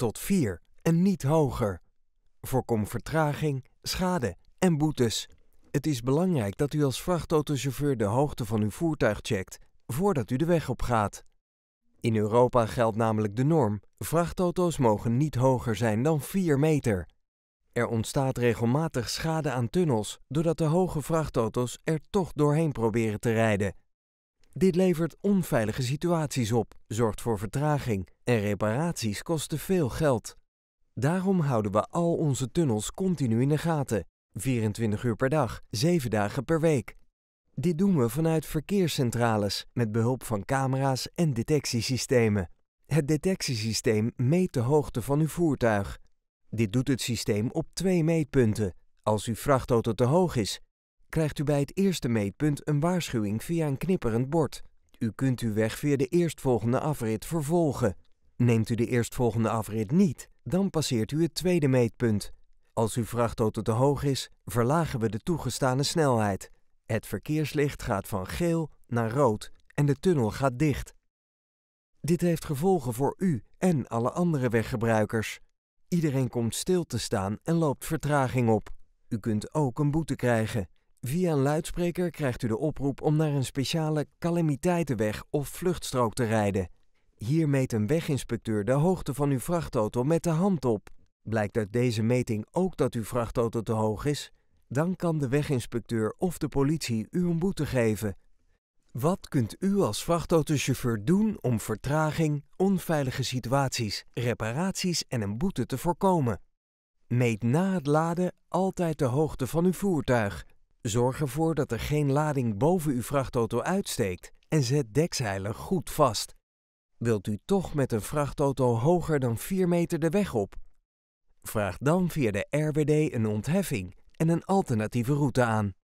tot 4 en niet hoger. Voorkom vertraging, schade en boetes. Het is belangrijk dat u als vrachtautochauffeur de hoogte van uw voertuig checkt voordat u de weg op gaat. In Europa geldt namelijk de norm: vrachtauto's mogen niet hoger zijn dan 4 meter. Er ontstaat regelmatig schade aan tunnels doordat de hoge vrachtauto's er toch doorheen proberen te rijden. Dit levert onveilige situaties op, zorgt voor vertraging en reparaties kosten veel geld. Daarom houden we al onze tunnels continu in de gaten, 24 uur per dag, 7 dagen per week. Dit doen we vanuit verkeerscentrales met behulp van camera's en detectiesystemen. Het detectiesysteem meet de hoogte van uw voertuig. Dit doet het systeem op twee meetpunten. Als uw vrachtauto te hoog is, krijgt u bij het eerste meetpunt een waarschuwing via een knipperend bord. U kunt uw weg via de eerstvolgende afrit vervolgen. Neemt u de eerstvolgende afrit niet, dan passeert u het tweede meetpunt. Als uw vrachtauto te hoog is, verlagen we de toegestane snelheid. Het verkeerslicht gaat van geel naar rood en de tunnel gaat dicht. Dit heeft gevolgen voor u en alle andere weggebruikers. Iedereen komt stil te staan en loopt vertraging op. U kunt ook een boete krijgen. Via een luidspreker krijgt u de oproep om naar een speciale calamiteitenweg of vluchtstrook te rijden. Hier meet een weginspecteur de hoogte van uw vrachtauto met de hand op. Blijkt uit deze meting ook dat uw vrachtauto te hoog is, dan kan de weginspecteur of de politie u een boete geven. Wat kunt u als vrachtautochauffeur doen om vertraging, onveilige situaties, reparaties en een boete te voorkomen? Meet na het laden altijd de hoogte van uw voertuig. Zorg ervoor dat er geen lading boven uw vrachtauto uitsteekt en zet dekzeilen goed vast. Wilt u toch met een vrachtauto hoger dan 4 meter de weg op? Vraag dan via de RWD een ontheffing en een alternatieve route aan.